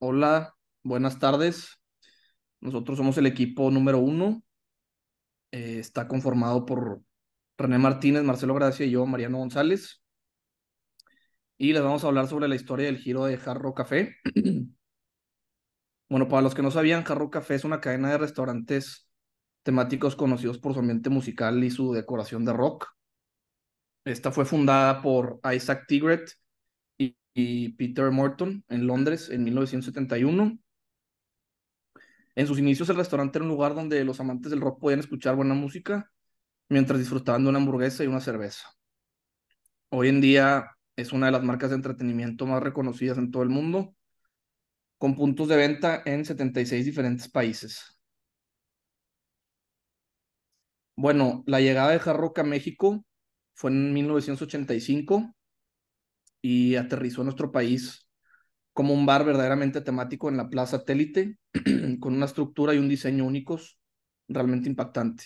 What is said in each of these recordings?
Hola, buenas tardes. Nosotros somos el equipo número uno. Eh, está conformado por René Martínez, Marcelo Gracia y yo, Mariano González. Y les vamos a hablar sobre la historia del giro de Jarro Café. bueno, para los que no sabían, Jarro Café es una cadena de restaurantes temáticos conocidos por su ambiente musical y su decoración de rock. Esta fue fundada por Isaac Tigret y Peter Morton en Londres en 1971. En sus inicios el restaurante era un lugar donde los amantes del rock podían escuchar buena música mientras disfrutaban de una hamburguesa y una cerveza. Hoy en día es una de las marcas de entretenimiento más reconocidas en todo el mundo, con puntos de venta en 76 diferentes países. Bueno, la llegada de Hard a México fue en 1985 y aterrizó en nuestro país como un bar verdaderamente temático en la Plaza Télite con una estructura y un diseño únicos, realmente impactante.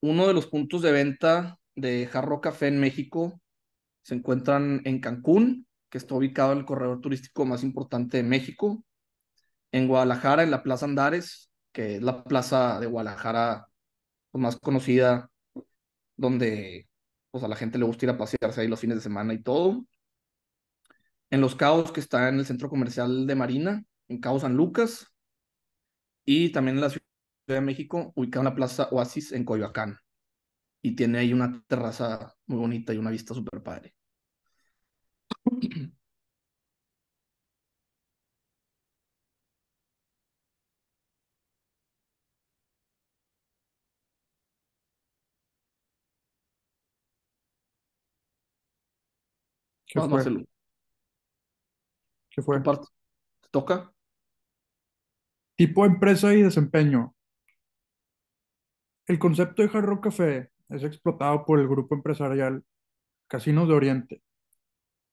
Uno de los puntos de venta de Jarro Café en México se encuentran en Cancún, que está ubicado en el corredor turístico más importante de México, en Guadalajara, en la Plaza Andares, que es la plaza de Guadalajara pues, más conocida, donde pues, a la gente le gusta ir a pasearse ahí los fines de semana y todo. En Los Caos que está en el centro comercial de Marina, en Cabo San Lucas, y también en la Ciudad de México, ubicada en la Plaza Oasis en Coyoacán. Y tiene ahí una terraza muy bonita y una vista súper padre. ¿Qué fue? ¿Te toca? Tipo empresa y desempeño. El concepto de Jarro Café es explotado por el grupo empresarial Casinos de Oriente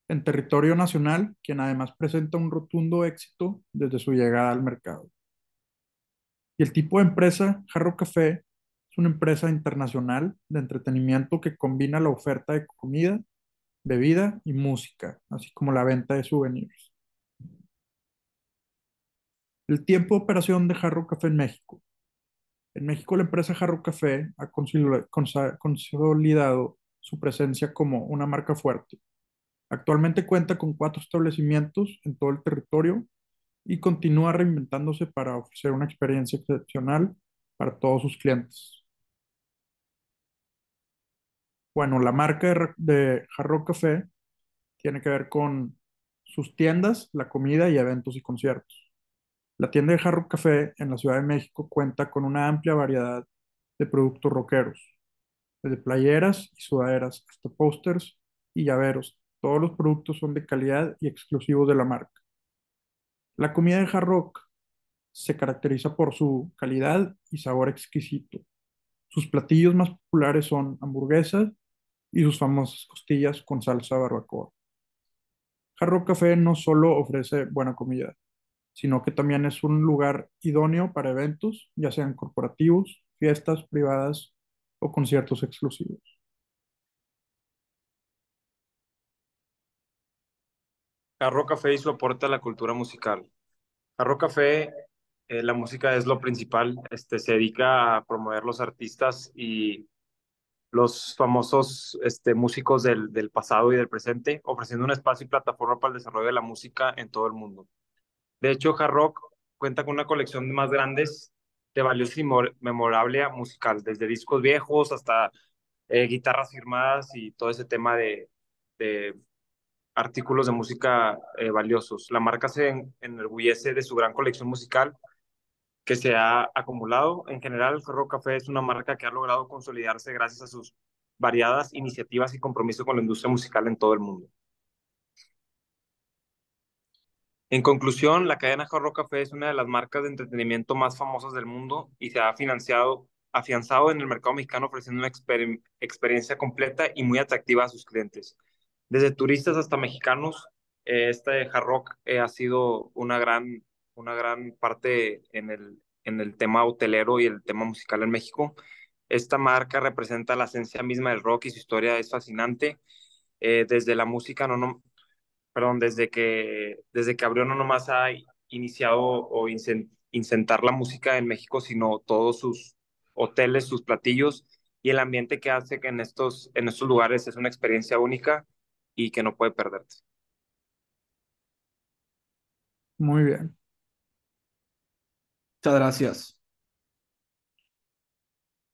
en territorio nacional, quien además presenta un rotundo éxito desde su llegada al mercado. Y el tipo de empresa, Jarro Café, es una empresa internacional de entretenimiento que combina la oferta de comida bebida y música, así como la venta de souvenirs. El tiempo de operación de Jarro Café en México. En México la empresa Jarro Café ha consolidado su presencia como una marca fuerte. Actualmente cuenta con cuatro establecimientos en todo el territorio y continúa reinventándose para ofrecer una experiencia excepcional para todos sus clientes. Bueno, la marca de, Jarro Café tiene que ver con sus tiendas, la comida y eventos y conciertos. La tienda de Jarro Café en la Ciudad de México cuenta con una amplia variedad de productos rockeros, desde playeras y sudaderas hasta posters y llaveros. Todos los productos son de calidad y exclusivos de la marca. La comida de Hard se caracteriza por su calidad y sabor exquisito. Sus platillos más populares son hamburguesas y sus famosas costillas con salsa barbacoa. Jarro Café no solo ofrece buena comida, sino que también es un lugar idóneo para eventos, ya sean corporativos, fiestas privadas o conciertos exclusivos. Jarro Café y su aporte a la cultura musical. Jarro Café, eh, la música es lo principal, este, se dedica a promover los artistas y los famosos este, músicos del, del, pasado y del presente, ofreciendo un espacio y plataforma para el desarrollo de la música en todo el mundo. De hecho, Hard Rock cuenta con una colección de más grandes de valiosa y memorable musical, desde discos viejos hasta eh, guitarras firmadas y todo ese tema de, de artículos de música eh, valiosos. La marca se enorgullece de su gran colección musical, que se ha acumulado. En general, jarro Café es una marca que ha logrado consolidarse gracias a sus variadas iniciativas y compromiso con la industria musical en todo el mundo. En conclusión, la cadena Jarro Café es una de las marcas de entretenimiento más famosas del mundo y se ha financiado, afianzado en el mercado mexicano ofreciendo una experiencia completa y muy atractiva a sus clientes. Desde turistas hasta mexicanos, eh, este Jarro eh, ha sido una gran una gran parte en el, en el tema hotelero y el tema musical en México. Esta marca representa la esencia misma del rock y su historia es fascinante. Eh, desde la música, no, no, perdón, desde que, desde que abrió no nomás ha iniciado o incentar la música en México, sino todos sus hoteles, sus platillos y el ambiente que hace que en estos, en estos lugares es una experiencia única y que no puede perderte Muy bien. Muchas gracias.